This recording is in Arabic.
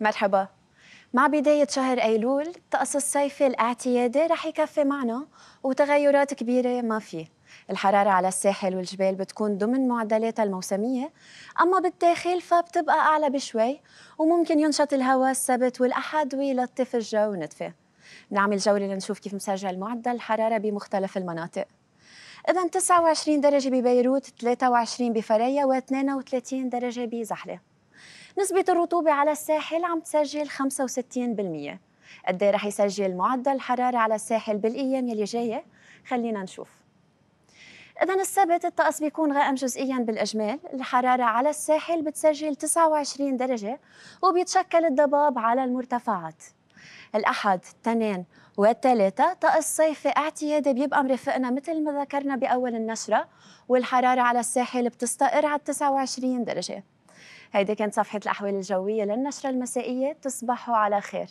مرحبا مع بداية شهر أيلول طقس الصيف الاعتيادي رح يكفي معنا وتغيرات كبيرة ما فيه الحرارة على الساحل والجبال بتكون ضمن معدلاتها الموسمية أما بالداخل فبتبقى أعلى بشوي وممكن ينشط الهواء السبت والأحد ويلطف الجو ونتفه نعمل جولة لنشوف كيف مسجل معدل الحرارة بمختلف المناطق إذا 29 درجة ببيروت 23 بفريا و و32 درجة بزحلة نسبة الرطوبة على الساحل عم تسجل 65% قد ايه رح يسجل معدل الحرارة على الساحل بالأيام يلي جاية خلينا نشوف إذا السبت الطقس بيكون غائم جزئيا بالإجمال، الحرارة على الساحل بتسجل 29 درجة وبيتشكل الضباب على المرتفعات. الأحد الاثنين والثلاثة طقس صيفي اعتيادي بيبقى مرافقنا مثل ما ذكرنا بأول النشرة والحرارة على الساحل بتستقر على 29 درجة هيدي كانت صفحة الأحوال الجوية للنشرة المسائية تصبحوا على خير